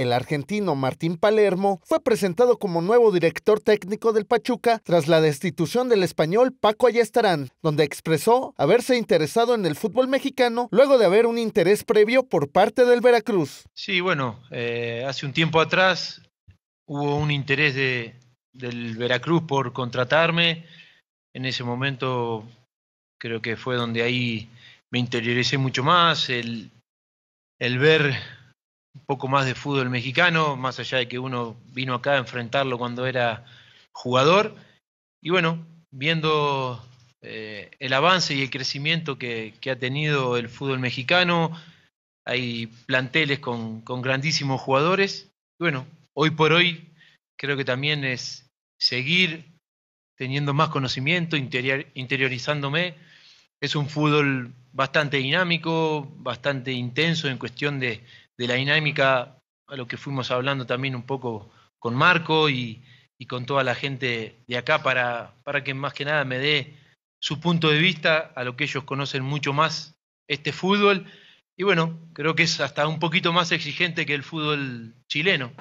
El argentino Martín Palermo fue presentado como nuevo director técnico del Pachuca tras la destitución del español Paco Ayestarán, donde expresó haberse interesado en el fútbol mexicano luego de haber un interés previo por parte del Veracruz. Sí, bueno, eh, hace un tiempo atrás hubo un interés de, del Veracruz por contratarme. En ese momento creo que fue donde ahí me interesé mucho más, el, el ver poco más de fútbol mexicano, más allá de que uno vino acá a enfrentarlo cuando era jugador. Y bueno, viendo eh, el avance y el crecimiento que, ha tenido el fútbol mexicano, hay planteles con, grandísimos jugadores. bueno, hoy por hoy creo que también es seguir teniendo más conocimiento, interiorizándome. Es un fútbol bastante dinámico, bastante intenso en cuestión de, de la dinámica, a lo que fuimos hablando también un poco con Marco y, con toda la gente de acá, para, para que más que nada me dé su punto de vista, a lo que ellos conocen mucho más este fútbol. Y bueno, creo que es hasta un poquito más exigente que el fútbol chileno.